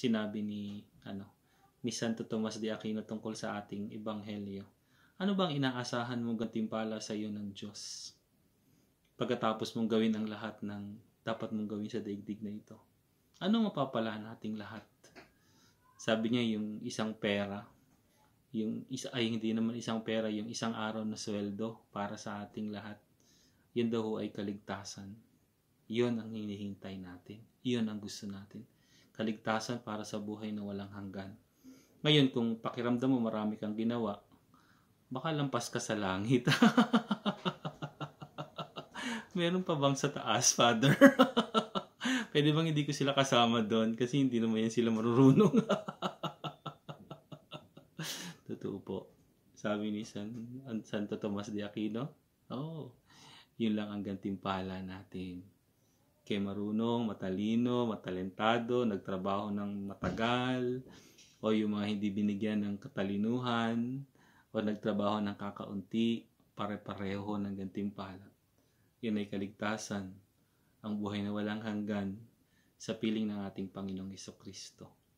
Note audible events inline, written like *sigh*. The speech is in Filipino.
sinabi ni ano ni Santo Tomas de Aquino tungkol sa ating ebanghelyo. Ano bang inaasahan mong gantimpala sa iyo ng Diyos? Pagkatapos mong gawin ang lahat ng dapat mong gawin sa daigdig na ito. Ano mapapala nating lahat? Sabi niya yung isang pera, yung isa ay hindi naman isang pera, yung isang araw na sweldo para sa ating lahat. Yun daw ay kaligtasan. Yun ang hinihintay natin. Yun ang gusto natin kaligtasan para sa buhay na walang hanggan. Ngayon, kung pakiramdam mo marami kang ginawa, baka lampas ka sa langit. *laughs* Meron pa bang sa taas, Father? *laughs* Pwede bang hindi ko sila kasama doon? Kasi hindi naman yan sila marurunong. *laughs* Totoo po. Sabi ni San, Santo Tomas de Aquino, oh, yun lang ang gantimpala natin kay marunong, matalino, matalentado, nagtrabaho ng matagal, o yung mga hindi binigyan ng katalinuhan, o nagtrabaho ng kakaunti, pare-pareho ng gantimpala. Yun ay kaligtasan, ang buhay na walang hanggan sa piling ng ating Panginoong Kristo.